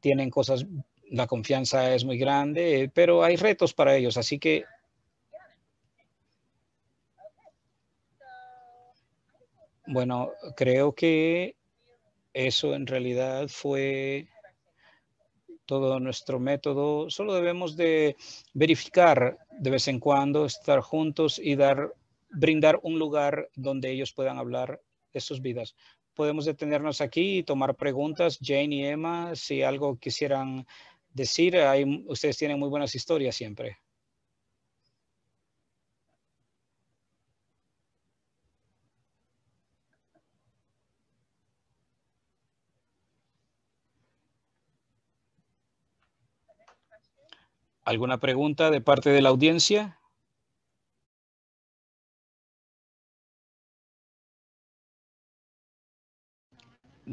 tienen cosas, la confianza es muy grande, eh, pero hay retos para ellos, así que bueno, creo que eso en realidad fue todo nuestro método. Solo debemos de verificar de vez en cuando, estar juntos y dar, brindar un lugar donde ellos puedan hablar de sus vidas. Podemos detenernos aquí y tomar preguntas. Jane y Emma, si algo quisieran decir, ustedes tienen muy buenas historias siempre. ¿Alguna pregunta de parte de la audiencia?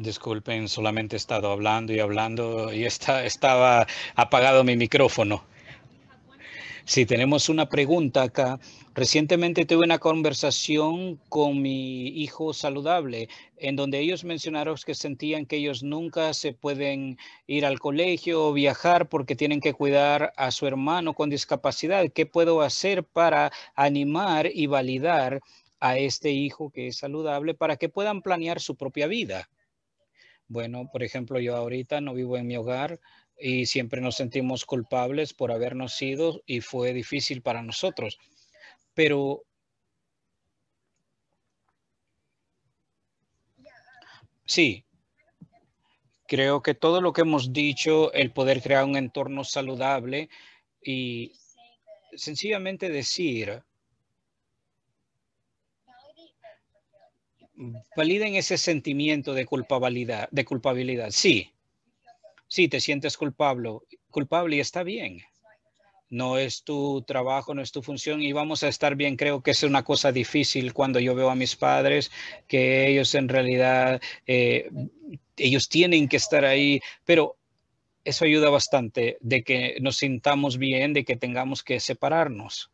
Disculpen, solamente he estado hablando y hablando y está, estaba apagado mi micrófono. Sí, tenemos una pregunta acá. Recientemente tuve una conversación con mi hijo saludable, en donde ellos mencionaron que sentían que ellos nunca se pueden ir al colegio o viajar porque tienen que cuidar a su hermano con discapacidad. ¿Qué puedo hacer para animar y validar a este hijo que es saludable para que puedan planear su propia vida? Bueno, por ejemplo, yo ahorita no vivo en mi hogar, y siempre nos sentimos culpables por habernos ido y fue difícil para nosotros. Pero sí, creo que todo lo que hemos dicho, el poder crear un entorno saludable y sencillamente decir, validen ese sentimiento de culpabilidad, de culpabilidad. Sí, Sí, te sientes culpable, culpable y está bien. No es tu trabajo, no es tu función y vamos a estar bien. Creo que es una cosa difícil cuando yo veo a mis padres que ellos en realidad, eh, ellos tienen que estar ahí, pero eso ayuda bastante de que nos sintamos bien, de que tengamos que separarnos.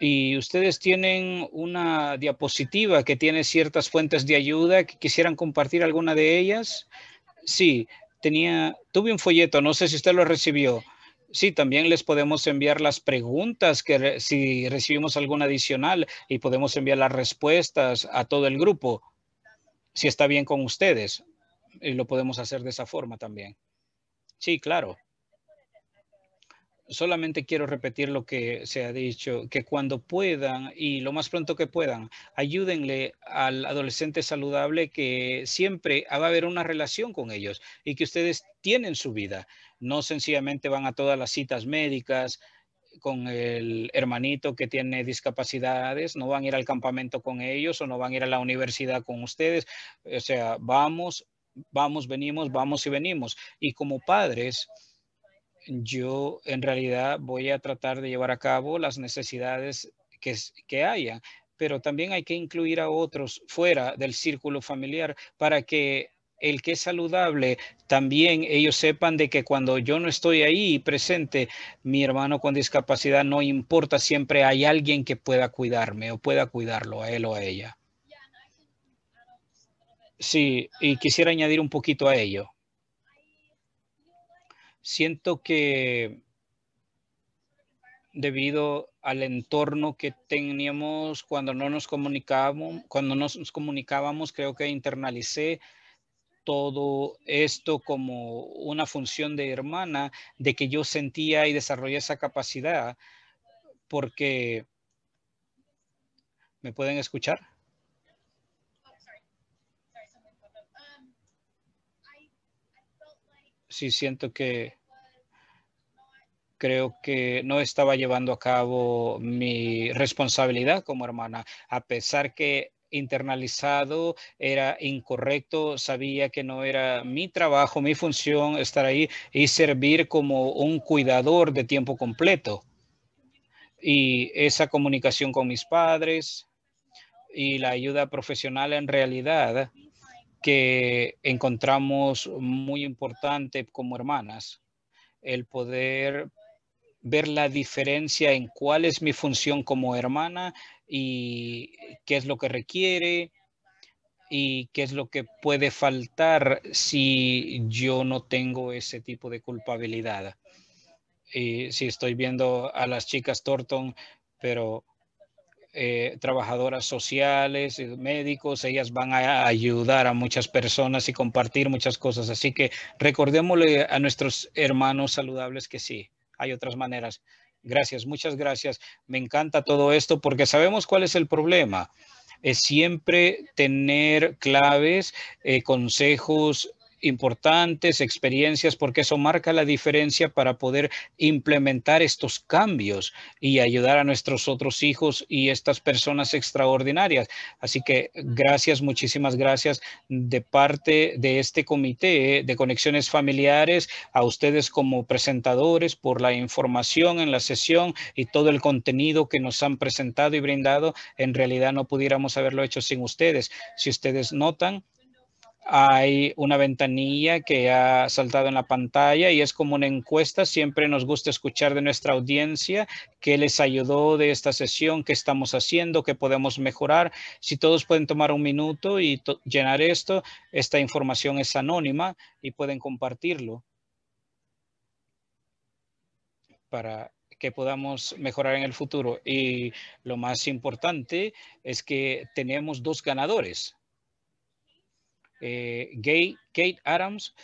Y ustedes tienen una diapositiva que tiene ciertas fuentes de ayuda que quisieran compartir alguna de ellas. Sí, tenía, tuve un folleto, no sé si usted lo recibió. Sí, también les podemos enviar las preguntas que si recibimos alguna adicional y podemos enviar las respuestas a todo el grupo, si está bien con ustedes. Y lo podemos hacer de esa forma también. Sí, claro solamente quiero repetir lo que se ha dicho, que cuando puedan y lo más pronto que puedan, ayúdenle al adolescente saludable que siempre va a haber una relación con ellos y que ustedes tienen su vida. No sencillamente van a todas las citas médicas con el hermanito que tiene discapacidades, no van a ir al campamento con ellos o no van a ir a la universidad con ustedes. O sea, vamos, vamos, venimos, vamos y venimos. Y como padres, yo en realidad voy a tratar de llevar a cabo las necesidades que, haya, pero también hay que incluir a otros fuera del círculo familiar para que el que es saludable, también ellos sepan de que cuando yo no estoy ahí presente, mi hermano con discapacidad no importa, siempre hay alguien que pueda cuidarme o pueda cuidarlo a él o a ella. Ah, pues, sí, y quisiera añadir un poquito a ello siento que debido al entorno que teníamos cuando no nos comunicábamos, cuando nos comunicábamos, creo que internalicé todo esto como una función de hermana, de que yo sentía y desarrollé esa capacidad, porque ¿me pueden escuchar? Sí, siento que creo que no estaba llevando a cabo mi responsabilidad como hermana, a pesar que internalizado, era incorrecto, sabía que no era mi trabajo, mi función estar ahí y servir como un cuidador de tiempo completo. Y esa comunicación con mis padres y la ayuda profesional en realidad que encontramos muy importante como hermanas, el poder ver la diferencia en cuál es mi función como hermana y qué es lo que requiere y qué es lo que puede faltar si yo no tengo ese tipo de culpabilidad. Y eh, si estoy viendo a las chicas Torton, pero eh, trabajadoras sociales, eh, médicos, ellas van a ayudar a muchas personas y compartir muchas cosas. Así que recordémosle a nuestros hermanos saludables que sí, hay otras maneras. Gracias, muchas gracias. Me encanta todo esto porque sabemos cuál es el problema. Es siempre tener claves, eh, consejos importantes, experiencias, porque eso marca la diferencia para poder implementar estos cambios y ayudar a nuestros otros hijos y estas personas extraordinarias. Así que gracias, muchísimas gracias de parte de este comité de conexiones familiares, a ustedes como presentadores por la información en la sesión y todo el contenido que nos han presentado y brindado. En realidad no pudiéramos haberlo hecho sin ustedes. Si ustedes notan, hay una ventanilla que ha saltado en la pantalla y es como una encuesta. Siempre nos gusta escuchar de nuestra audiencia qué les ayudó de esta sesión, qué estamos haciendo, qué podemos mejorar. Si todos pueden tomar un minuto y llenar esto, esta información es anónima y pueden compartirlo para que podamos mejorar en el futuro. Y lo más importante es que tenemos dos ganadores eh, Gay, Kate Adams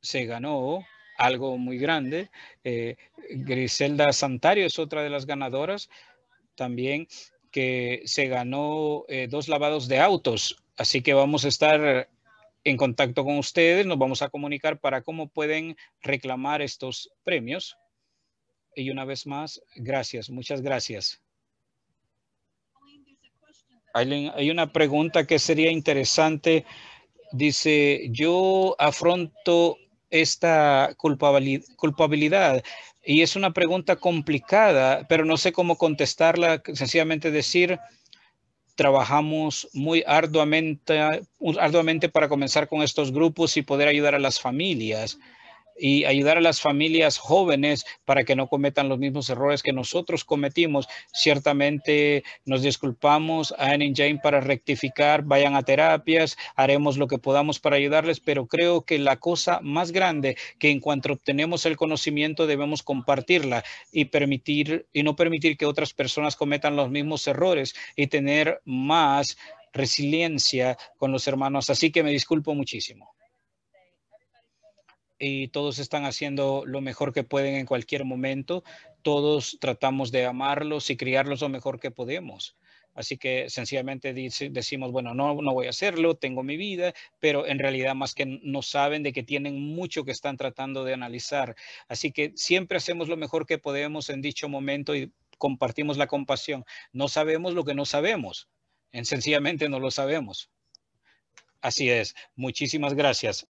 se ganó algo muy grande. Eh, Griselda Santario es otra de las ganadoras también que se ganó eh, dos lavados de autos. Así que vamos a estar en contacto con ustedes, nos vamos a comunicar para cómo pueden reclamar estos premios. Y una vez más, gracias, muchas gracias. Hay, una pregunta que sería interesante. Dice, yo afronto esta culpabilidad, y es una pregunta complicada, pero no sé cómo contestarla. Sencillamente decir, trabajamos muy arduamente, arduamente para comenzar con estos grupos y poder ayudar a las familias y ayudar a las familias jóvenes para que no cometan los mismos errores que nosotros cometimos. Ciertamente nos disculpamos a Annie Jane para rectificar, vayan a terapias, haremos lo que podamos para ayudarles, pero creo que la cosa más grande que en cuanto obtenemos el conocimiento debemos compartirla y permitir y no permitir que otras personas cometan los mismos errores y tener más resiliencia con los hermanos. Así que me disculpo muchísimo y todos están haciendo lo mejor que pueden en cualquier momento. Todos tratamos de amarlos y criarlos lo mejor que podemos. Así que sencillamente decimos, bueno, no, no voy a hacerlo, tengo mi vida, pero en realidad más que no saben de que tienen mucho que están tratando de analizar. Así que siempre hacemos lo mejor que podemos en dicho momento y compartimos la compasión. No sabemos lo que no sabemos, en sencillamente no lo sabemos. Así es. Muchísimas gracias.